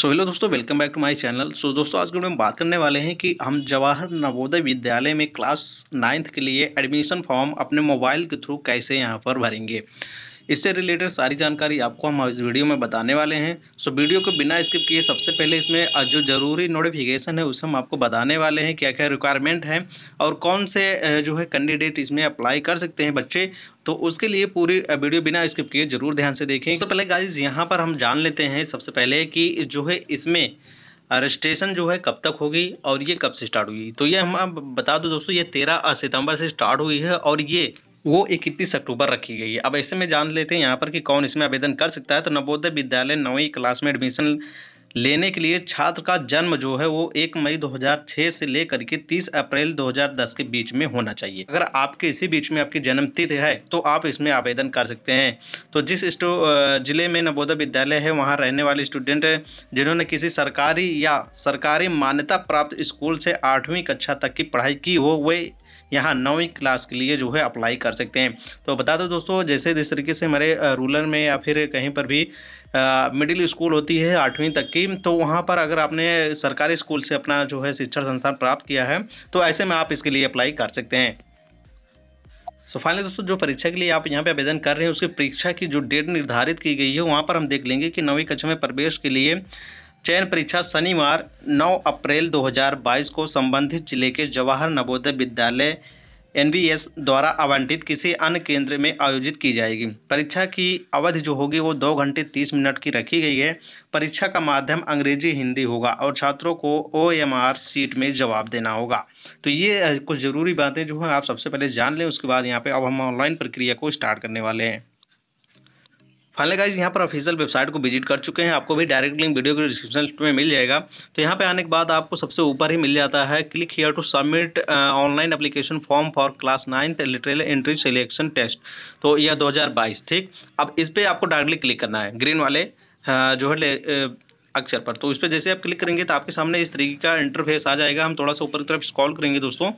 सो hello दोस्तों welcome back to my channel so दोस्तों आज वीडियो में बात करने वाले हैं कि हम जवाहर नवोदय विद्यालय में क्लास नाइन्थ के लिए एडमिशन फॉर्म अपने मोबाइल के थ्रू कैसे यहां पर भरेंगे इससे रिलेटेड सारी जानकारी आपको हम इस वीडियो में बताने वाले हैं सो वीडियो को बिना स्किप किए सबसे पहले इसमें जो ज़रूरी नोटिफिकेशन है उसे हम आपको बताने वाले हैं क्या क्या रिक्वायरमेंट है और कौन से जो है कैंडिडेट इसमें अप्लाई कर सकते हैं बच्चे तो उसके लिए पूरी वीडियो बिना स्किप किए जरूर ध्यान से देखें सबसे पहले गाइज यहाँ पर हम जान लेते हैं सबसे पहले कि जो है इसमें रजिस्ट्रेशन जो है कब तक होगी और ये कब से स्टार्ट हुई तो ये हम आप बता दो दोस्तों ये तेरह सितंबर से स्टार्ट हुई है और ये वो इकतीस अक्टूबर रखी गई है अब ऐसे में जान लेते हैं यहाँ पर कि कौन इसमें आवेदन कर सकता है तो नवोदय विद्यालय नौवीं क्लास में एडमिशन लेने के लिए छात्र का जन्म जो है वो एक मई 2006 से लेकर के 30 अप्रैल 2010 के बीच में होना चाहिए अगर आपके इसी बीच में आपकी जन्म तिथि है तो आप इसमें आवेदन कर सकते हैं तो जिस जिले में नवोदय विद्यालय है वहाँ रहने वाले स्टूडेंट जिन्होंने किसी सरकारी या सरकारी मान्यता प्राप्त स्कूल से आठवीं कक्षा तक की पढ़ाई की हो वे यहाँ नौवीं क्लास के लिए जो है अप्लाई कर सकते हैं तो बता दो दोस्तों जैसे जिस तरीके से हमारे रूरल में या फिर कहीं पर भी मिडिल स्कूल होती है आठवीं तक की तो वहाँ पर अगर आपने सरकारी स्कूल से अपना जो है शिक्षण संस्थान प्राप्त किया है तो ऐसे में आप इसके लिए अप्लाई कर सकते हैं सो so फाइनली दोस्तों जो परीक्षा के लिए आप यहाँ पे आवेदन कर रहे हैं उसकी परीक्षा की जो डेट निर्धारित की गई है वहाँ पर हम देख लेंगे कि नौवीं कक्षा में प्रवेश के लिए चयन परीक्षा शनिवार 9 अप्रैल 2022 को संबंधित जिले के जवाहर नवोदय विद्यालय एन द्वारा आवंटित किसी अन्य केंद्र में आयोजित की जाएगी परीक्षा की अवधि जो होगी वो दो घंटे तीस मिनट की रखी गई है परीक्षा का माध्यम अंग्रेजी हिंदी होगा और छात्रों को ओ एम आर सीट में जवाब देना होगा तो ये कुछ ज़रूरी बातें जो हैं आप सबसे पहले जान लें उसके बाद यहाँ पे अब हम ऑनलाइन प्रक्रिया को स्टार्ट करने वाले हैं फाइनली गाइज यहाँ पर ऑफिशियल वेबसाइट को विजिट कर चुके हैं आपको भी डायरेक्ट लिंक वीडियो के डिस्क्रिप्शन में मिल जाएगा तो यहाँ पे आने के बाद आपको सबसे ऊपर ही मिल जाता है click here to submit online application form for class ninth lateral entry selection test तो यह 2022 ठीक अब इस पर आपको डायरेक्टली क्लिक करना है ग्रीन वाले uh, जो है uh, अक्षर पर तो इस पर जैसे आप क्लिक करेंगे तो आपके सामने इस तरीके का इंटरफेस आ जाएगा हम थोड़ा सा ऊपर की तरफ स्कॉल करेंगे दोस्तों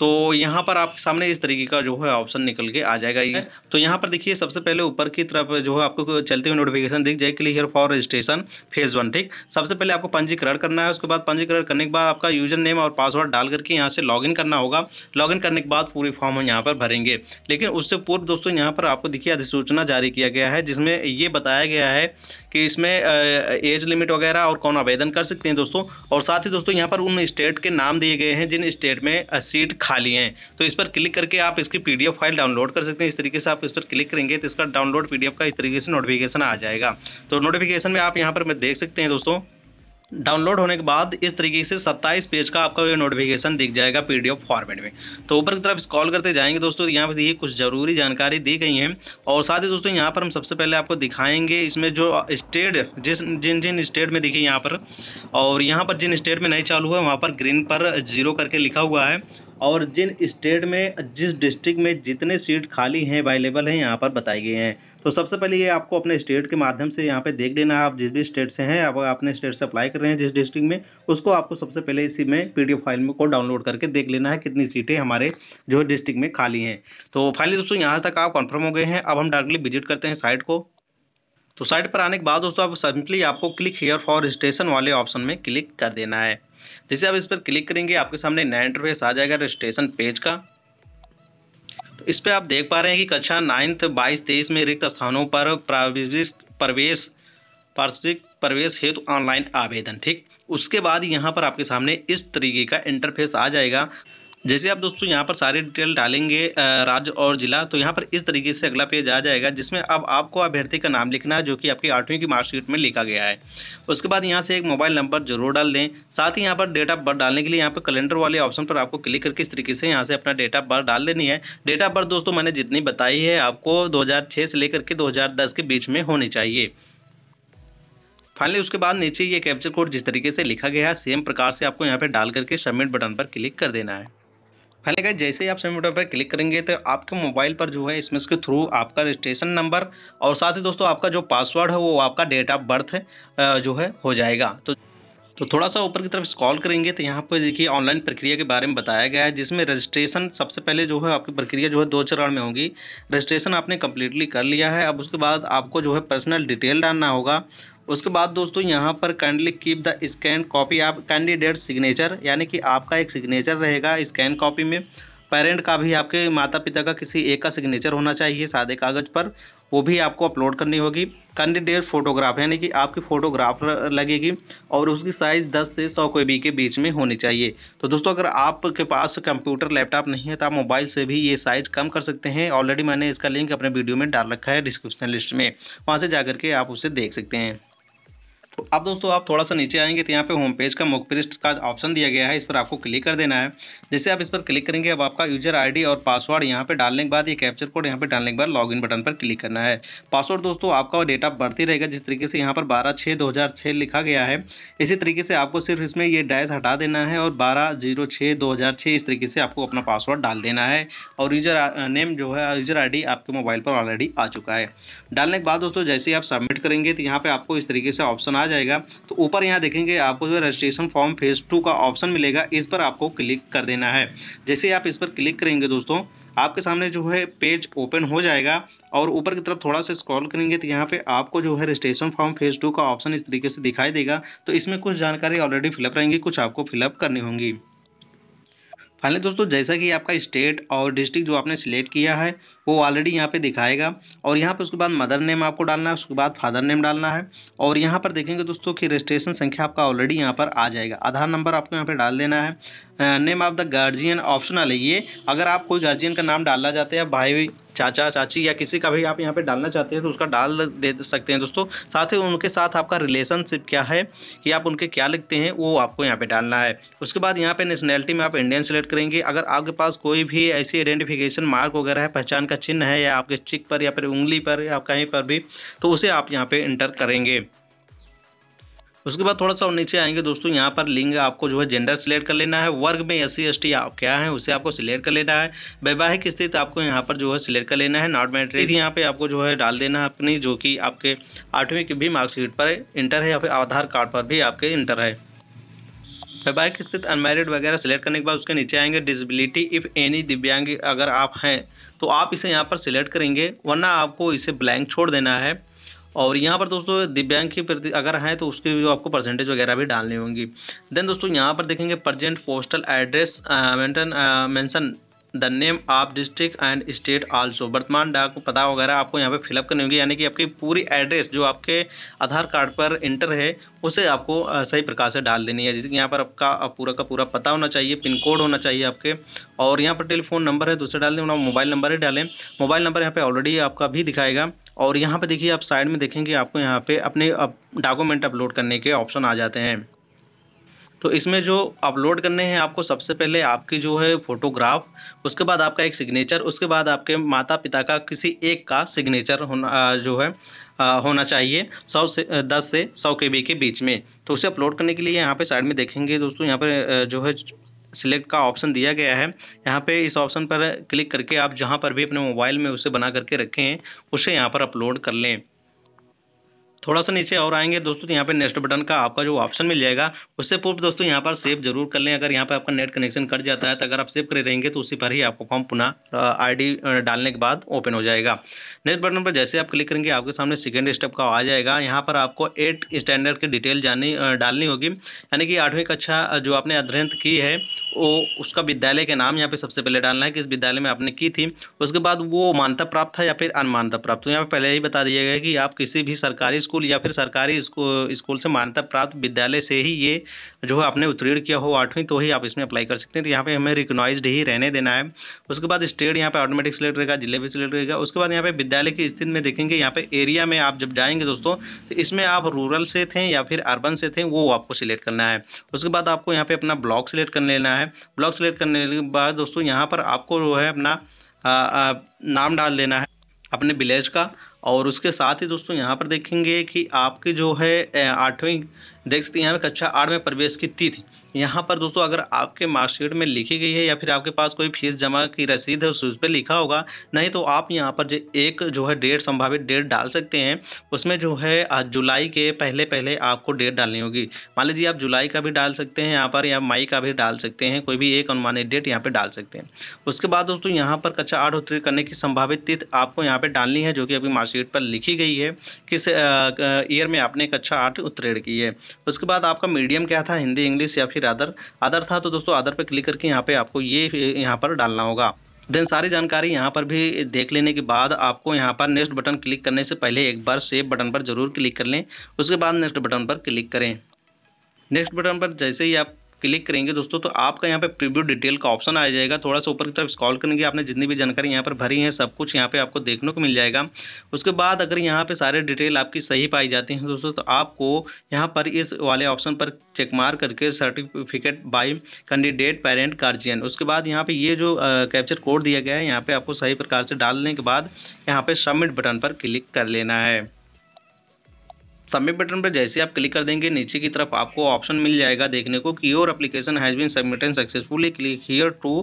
तो यहाँ पर आपके सामने इस तरीके का जो है ऑप्शन निकल के आ जाएगा ये तो यहाँ पर देखिए सबसे पहले ऊपर की तरफ जो है आपको चलते हुए नोटिफिकेशन दिख जाए clear for registration phase one ठीक सबसे पहले आपको पंजीकरण करना है उसके बाद पंजीकरण करने के बाद आपका यूजर नेम और पासवर्ड डाल करके यहाँ से लॉग करना होगा लॉग करने के बाद पूरी फॉर्म हम यहाँ पर भरेंगे लेकिन उससे पूर्व दोस्तों यहाँ पर आपको देखिए अधिसूचना जारी किया गया है जिसमें ये बताया गया है कि इसमें एज लिमिट वगैरह और कौन आवेदन कर सकते हैं दोस्तों और साथ ही दोस्तों यहाँ पर उन स्टेट के नाम दिए गए हैं जिन स्टेट में सीट खाली हैं तो इस पर क्लिक करके आप इसकी पीडीएफ फाइल डाउनलोड कर सकते हैं इस तरीके से आप इस पर क्लिक करेंगे तो इसका डाउनलोड पी का इस तरीके से नोटिफिकेशन आ जाएगा तो नोटिफिकेशन में आप यहाँ पर देख सकते हैं दोस्तों डाउनलोड होने के बाद इस तरीके से 27 पेज का आपका ये नोटिफिकेशन दिख जाएगा पीडीएफ फॉर्मेट में तो ऊपर की तरफ स्क्रॉल करते जाएंगे दोस्तों तो यहाँ पर ये कुछ ज़रूरी जानकारी दी गई है और साथ ही दोस्तों यहाँ पर हम सबसे पहले आपको दिखाएंगे इसमें जो स्टेट जिस जिन जिन स्टेट में दिखी यहाँ पर और यहाँ पर जिन स्टेट में नहीं चालू हुआ वहाँ पर ग्रीन पर जीरो करके लिखा हुआ है और जिन स्टेट में जिस डिस्ट्रिक्ट में जितने सीट खाली हैं अवेलेबल हैं यहाँ पर बताई गई हैं तो सबसे पहले ये आपको अपने स्टेट के माध्यम से यहाँ पे देख लेना आप जिस भी स्टेट से हैं अब अपने स्टेट से अप्लाई कर रहे हैं जिस डिस्ट्रिक्ट में उसको आपको सबसे पहले इसी में पी फाइल में को डाउनलोड करके देख लेना है कितनी सीटें हमारे जो डिस्ट्रिक्ट में खाली हैं तो फाइनली दोस्तों यहाँ तक आप कन्फर्म हो गए हैं अब हम डायरेक्टली विजिट करते हैं साइट को तो साइट पर आने के बाद दोस्तों आप सिंपली आपको क्लिक हेयर फॉर रजिस्ट्रेशन वाले ऑप्शन में क्लिक कर देना है जैसे आप इस पर क्लिक करेंगे आपके सामने नया इंटरफेस आ जाएगा रजिस्ट्रेशन पेज का इस पर आप देख पा रहे हैं कि कक्षा नाइन्थ बाईस तेईस में रिक्त स्थानों पर प्राविधिक प्रवेश पार्षिक प्रवेश हेतु ऑनलाइन आवेदन ठीक उसके बाद यहाँ पर आपके सामने इस तरीके का इंटरफेस आ जाएगा जैसे आप दोस्तों यहाँ पर सारी डिटेल डालेंगे राज्य और जिला तो यहाँ पर इस तरीके से अगला पेज आ जाएगा जिसमें अब आपको अभ्यर्थी का नाम लिखना है जो कि आपकी आठवीं की मार्कशीट में लिखा गया है उसके बाद यहाँ से एक मोबाइल नंबर जरूर डाल दें साथ ही यहाँ पर डेट ऑफ बर्थ डालने के लिए यहाँ पर कैलेंडर वाले ऑप्शन पर आपको क्लिक करके इस तरीके से यहाँ से अपना डेट ऑफ बर्थ डाल देनी है डेट ऑफ बर्थ दोस्तों मैंने जितनी बताई है आपको दो से लेकर के दो के बीच में होनी चाहिए फाइनली उसके बाद नीचे ये कैप्चर कोड जिस तरीके से लिखा गया है सेम प्रकार से आपको यहाँ पर डाल करके सबमिट बटन पर क्लिक कर देना है फाइनली हाँ, गाइज जैसे ही आप सेमी बटन पर क्लिक करेंगे तो आपके मोबाइल पर जो है इसमें इसके थ्रू आपका रजिस्ट्रेशन नंबर और साथ ही दोस्तों आपका जो पासवर्ड है वो आपका डेट ऑफ बर्थ जो है हो जाएगा तो तो थोड़ा सा ऊपर की तरफ स्कॉल करेंगे तो यहाँ पर देखिए ऑनलाइन प्रक्रिया के बारे में बताया गया है जिसमें रजिस्ट्रेशन सबसे पहले जो है आपकी प्रक्रिया जो है दो चरण में होगी रजिस्ट्रेशन आपने कम्प्लीटली कर लिया है अब उसके बाद आपको जो है पर्सनल डिटेल डालना होगा उसके बाद दोस्तों यहाँ पर kindly keep the scan copy आप कैंडिडेट सिग्नेचर यानी कि आपका एक सिग्नेचर रहेगा स्कैन कॉपी में पेरेंट का भी आपके माता पिता का किसी एक का सिग्नेचर होना चाहिए सादे कागज़ पर वो भी आपको अपलोड करनी होगी कैंडिडेट फोटोग्राफ यानी कि आपकी फ़ोटोग्राफ लगेगी और उसकी साइज़ 10 से 100 के बी के बीच में होनी चाहिए तो दोस्तों अगर आपके पास कंप्यूटर लैपटॉप नहीं है तो आप मोबाइल से भी ये साइज़ कम कर सकते हैं ऑलरेडी मैंने इसका लिंक अपने वीडियो में डाल रखा है डिस्क्रिप्शन लिस्ट में वहाँ से जा के आप उसे देख सकते हैं तो अब दोस्तों आप थोड़ा सा नीचे आएंगे तो यहाँ पे होम पेज का मुख पृष्ठ का ऑप्शन दिया गया है इस पर आपको क्लिक कर देना है जैसे आप इस पर क्लिक करेंगे अब आपका यूजर आईडी और पासवर्ड यहाँ पे डालने के बाद ये कैप्चर कोड यहाँ पे डालने के बाद लॉगिन बटन पर क्लिक करना है पासवर्ड दोस्तों आपका डेट ऑफ बर्थ ही रहेगा जिस तरीके से यहाँ पर बारह छः दो हज़ार छः लिखा गया है इसी तरीके से आपको सिर्फ इसमें ये डैश हटा देना है और बारह जीरो छः दो हज़ार छः इस तरीके से आपको अपना पासवर्ड डाल देना है और यूजर नेम uh, जो है यूजर आई आपके मोबाइल पर ऑलरेडी आ चुका है डालने के बाद दोस्तों जैसे ही आप सबमिट करेंगे तो यहाँ पर आपको इस तरीके से ऑप्शन आ जाएगा तो ऊपर यहाँ देखेंगे आपको जो रजिस्ट्रेशन फॉर्म फेज टू का ऑप्शन मिलेगा इस पर आपको क्लिक कर देना है जैसे आप इस पर क्लिक करेंगे दोस्तों आपके सामने जो है पेज ओपन हो जाएगा और ऊपर की तरफ थोड़ा सा स्क्रॉल करेंगे तो यहाँ पे आपको जो है रजिस्ट्रेशन फॉर्म फेज टू का ऑप्शन इस तरीके से दिखाई देगा तो इसमें कुछ जानकारी ऑलरेडी फिलअप रहेंगी कुछ आपको फिलअप करनी होंगी फाइनली दोस्तों जैसा कि आपका स्टेट और डिस्ट्रिक्ट जो आपने सिलेक्ट किया है वो ऑलरेडी यहाँ पे दिखाएगा और यहाँ पे उसके बाद मदर नेम आपको डालना है उसके बाद फादर नेम डालना है और यहाँ पर देखेंगे दोस्तों कि रजिस्ट्रेशन संख्या आपका ऑलरेडी यहाँ पर आ जाएगा आधार नंबर आपको यहाँ पे डाल देना है name of the guardian option आ ये अगर आप कोई गार्जियन का नाम डालना चाहते हैं भाई चाचा चाची या किसी का भी आप यहाँ पे डालना चाहते हैं तो उसका डाल दे सकते हैं दोस्तों साथ ही उनके साथ आपका रिलेशनशिप क्या है कि आप उनके क्या लिखते हैं वो आपको यहाँ पे डालना है उसके बाद यहाँ पे नेशनैलिटी में आप इंडियन सेलेक्ट करेंगे अगर आपके पास कोई भी ऐसी आइडेंटिफिकेशन मार्क वगैरह है पहचान का चिन्ह है या आपके चिक पर या फिर उंगली पर या कहीं पर भी तो उसे आप यहाँ पर इंटर करेंगे उसके बाद थोड़ा सा और नीचे आएंगे दोस्तों यहाँ पर लिंग आपको जो है जेंडर सिलेक्ट कर लेना है वर्ग में एस सी एस टी आप क्या है उसे आपको सिलेक्ट कर लेना है वैवाहिक स्थिति आपको यहाँ पर जो है सिलेक्ट कर लेना है नॉट मैट्रिक यहाँ पे आपको जो है डाल देना है अपनी जो कि आपके आठवीं की भी मार्कशीट पर इंटर है या फिर आधार कार्ड पर भी आपके इंटर है वैवाहिक स्थित अनमेरिड वगैरह सिलेक्ट करने के बाद उसके नीचे आएंगे डिसबिलिटी इफ़ एनी दिव्यांग अगर आप हैं तो आप इसे यहाँ पर सिलेक्ट करेंगे वरना आपको इसे ब्लैंक छोड़ देना है और यहाँ पर दोस्तों दिव्यांग की प्रति अगर हैं तो उसकी भी आपको परसेंटेज वगैरह भी डालनी होंगी देन दोस्तों यहाँ पर देखेंगे present postal address mention mention the name of district and state also वर्तमान डाक पता वगैरह आपको यहाँ पे फिलअप करनी होगी यानी कि आपकी पूरी एड्रेस जो आपके आधार कार्ड पर इंटर है उसे आपको सही प्रकार से डाल देनी है जैसे कि यहाँ पर आपका पूरा का पूरा पता होना चाहिए पिन कोड होना चाहिए आपके और यहाँ पर टेलीफोन नंबर है दूसरे तो डाल दें मोबाइल नंबर ही डालें मोबाइल नंबर यहाँ पर ऑलरेडी आपका भी दिखाएगा और यहाँ पे देखिए आप साइड में देखेंगे आपको यहाँ पे अपने डॉक्यूमेंट अपलोड करने के ऑप्शन आ जाते हैं तो इसमें जो अपलोड करने हैं आपको सबसे पहले आपकी जो है फोटोग्राफ उसके बाद आपका एक सिग्नेचर उसके बाद आपके माता पिता का किसी एक का सिग्नेचर होना जो है होना चाहिए सौ से दस से सौ के बी के बीच में तो उसे अपलोड करने के लिए यहाँ पे साइड में देखेंगे दोस्तों यहाँ पे जो है सिलेक्ट का ऑप्शन दिया गया है यहाँ पे इस ऑप्शन पर क्लिक करके आप जहाँ पर भी अपने मोबाइल में उसे बना करके रखें उसे यहाँ पर अपलोड कर लें थोड़ा सा नीचे और आएंगे दोस्तों तो यहाँ पे नेक्स्ट बटन का आपका जो ऑप्शन मिल जाएगा उससे पूर्व दोस्तों यहाँ पर सेव जरूर कर लें अगर यहाँ पर आपका नेट कनेक्शन कट जाता है तो अगर आप सेव करे रहेंगे तो उसी पर ही आपको फॉर्म पुनः आईडी डालने के बाद ओपन हो जाएगा नेक्स्ट बटन पर जैसे आप क्लिक करेंगे आपके सामने सेकेंड स्टेप का आ जाएगा यहाँ पर आपको एट स्टैंडर्ड की डिटेल जानी डालनी होगी यानी कि आठवीं कक्षा जो आपने अध्ययन की है वो उसका विद्यालय के नाम यहाँ पे सबसे पहले डालना है कि इस विद्यालय में आपने की थी उसके बाद वो मान्यता प्राप्त था या फिर अनमानता प्राप्त तो यहाँ पर पहले ही बता दिया गया कि आप किसी भी सरकारी स्कूल या फिर सरकारी स्कूल से मान्यता प्राप्त विद्यालय से ही ये जो है आपने उत्तीर्ण किया हो आठवीं तो ही आप इसमें अप्लाई कर सकते हैं तो यहाँ पे हमें रिकनाइज ही रहने देना है उसके बाद स्टेट यहाँ पे ऑटोमेटिक सिलेक्ट रहेगा जिले भी सिलेक्ट रहेगा उसके बाद यहाँ पे विद्यालय की स्थिति में देखेंगे यहाँ पे एरिया में आप जब जाएंगे दोस्तों तो इसमें आप रूरल से थे या फिर अर्बन से थे वो आपको सिलेक्ट करना है उसके बाद आपको यहाँ पे अपना ब्लॉक सिलेक्ट कर लेना है ब्लॉक सिलेक्ट करने के बाद दोस्तों यहाँ पर आपको जो है अपना नाम डाल देना है अपने विलेज का और उसके साथ ही दोस्तों यहाँ पर देखेंगे कि आपकी जो है आठवीं देख सकते हैं यहाँ पे कक्षा आठ में प्रवेश की तिथि यहाँ पर दोस्तों अगर आपके मार्कशीट में लिखी गई है या फिर आपके पास कोई फीस जमा की रसीद है उस पर लिखा होगा नहीं तो आप यहाँ पर एक जो है डेट संभावित डेट डाल सकते हैं उसमें जो है जुलाई के पहले पहले आपको डेट डालनी होगी मान लीजिए आप जुलाई का भी डाल सकते हैं यहाँ पर या मई का भी डाल सकते हैं कोई भी एक अनुमानित डेट यहाँ पर डाल सकते हैं उसके बाद दोस्तों यहाँ पर कक्षा आठ उत्तीर्ण करने की संभावित तिथि आपको यहाँ पर डालनी है जो कि अभी मार्कशीट पर लिखी गई है किस ईयर में आपने कक्षा आठ उत्तीर्ण की है उसके बाद आपका मीडियम क्या था हिंदी इंग्लिश या फिर फिर अदर अदर था तो दोस्तों अदर पर क्लिक करके यहाँ पे आपको ये यहाँ पर डालना होगा देन सारी जानकारी यहाँ पर भी देख लेने के बाद आपको यहाँ पर नेक्स्ट बटन क्लिक करने से पहले एक बार सेव बटन पर जरूर क्लिक कर लें उसके बाद नेक्स्ट बटन पर क्लिक करें नेक्स्ट बटन पर जैसे ही आप क्लिक करेंगे दोस्तों तो आपका यहाँ पे प्रीव्यू डिटेल का ऑप्शन आ जाएगा थोड़ा सा ऊपर की तरफ स्कॉल करेंगे आपने जितनी भी जानकारी यहाँ पर भरी है सब कुछ यहाँ पे आपको देखने को मिल जाएगा उसके बाद अगर यहाँ पे सारे डिटेल आपकी सही पाई जाती हैं दोस्तों तो आपको यहाँ पर इस वाले ऑप्शन पर चेक मार करके certificate by candidate parent guardian उसके बाद यहाँ पे ये जो कैप्चर कोड दिया गया है यहाँ पे आपको सही प्रकार से डालने के बाद यहाँ पे सबमिट बटन पर क्लिक कर लेना है सबमिट बटन पर जैसे आप क्लिक कर देंगे नीचे की तरफ आपको ऑप्शन मिल जाएगा देखने को कि your application has been submitted successfully click here to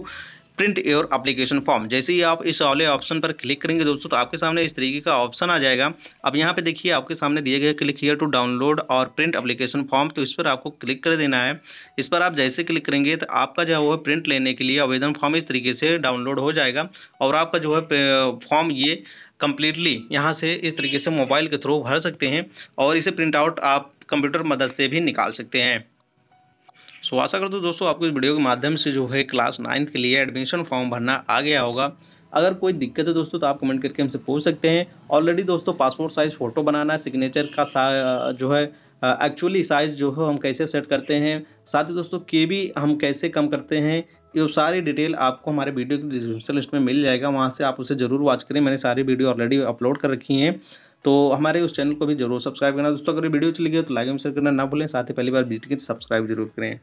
print your application form जैसे ही आप इस वाले ऑप्शन पर क्लिक करेंगे दोस्तों तो आपके सामने इस तरीके का ऑप्शन आ जाएगा अब यहाँ पे देखिए आपके सामने दिए गए क्लिक हियर टू डाउनलोड और प्रिंट अप्लीकेशन फॉर्म तो इस पर आपको क्लिक कर देना है इस पर आप जैसे क्लिक करेंगे तो आपका जो है प्रिंट लेने के लिए आवेदन फॉर्म इस तरीके से डाउनलोड हो जाएगा और आपका जो है फॉर्म ये कंप्लीटली यहाँ से इस तरीके से मोबाइल के थ्रू भर सकते हैं और इसे प्रिंट आउट आप कंप्यूटर मदद से भी निकाल सकते हैं सो so, आशा करता हूँ दोस्तों आपको इस वीडियो के माध्यम से जो है क्लास नाइन्थ के लिए एडमिशन फॉर्म भरना आ गया होगा अगर कोई दिक्कत है दोस्तों तो आप कमेंट करके हमसे पूछ सकते हैं ऑलरेडी दोस्तों पासपोर्ट साइज़ फ़ोटो बनाना सिग्नेचर का सा, जो है एक्चुअली साइज़ जो है हम कैसे सेट करते हैं साथ ही दोस्तों के भी हम कैसे कम करते हैं ये सारी डिटेल आपको हमारे वीडियो की डिस्क्रिप्शन लिस्ट में मिल जाएगा वहाँ से आप उसे ज़रूर वॉच करें मैंने सारी वीडियो ऑलरेडी अपलोड कर रखी हैं तो हमारे उस चैनल को भी जरूर सब्सक्राइब करना दोस्तों अगर वीडियो अच्छी लगी हो तो लाइक एंड शेयर करना ना भूलें साथ ही पहली बार बीट के सब्सक्राइब जरूर करें